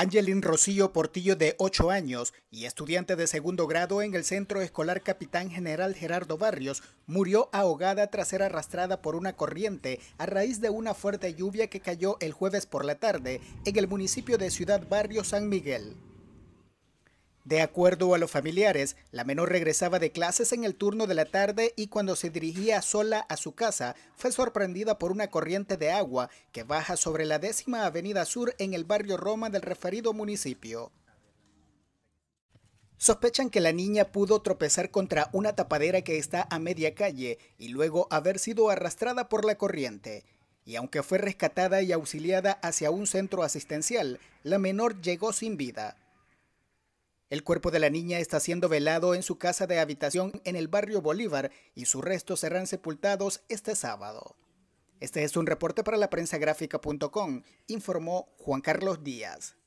Angeline Rocío Portillo, de 8 años y estudiante de segundo grado en el Centro Escolar Capitán General Gerardo Barrios, murió ahogada tras ser arrastrada por una corriente a raíz de una fuerte lluvia que cayó el jueves por la tarde en el municipio de Ciudad Barrio San Miguel. De acuerdo a los familiares, la menor regresaba de clases en el turno de la tarde y cuando se dirigía sola a su casa fue sorprendida por una corriente de agua que baja sobre la décima avenida sur en el barrio Roma del referido municipio. Sospechan que la niña pudo tropezar contra una tapadera que está a media calle y luego haber sido arrastrada por la corriente. Y aunque fue rescatada y auxiliada hacia un centro asistencial, la menor llegó sin vida. El cuerpo de la niña está siendo velado en su casa de habitación en el barrio Bolívar y sus restos serán sepultados este sábado. Este es un reporte para la prensa informó Juan Carlos Díaz.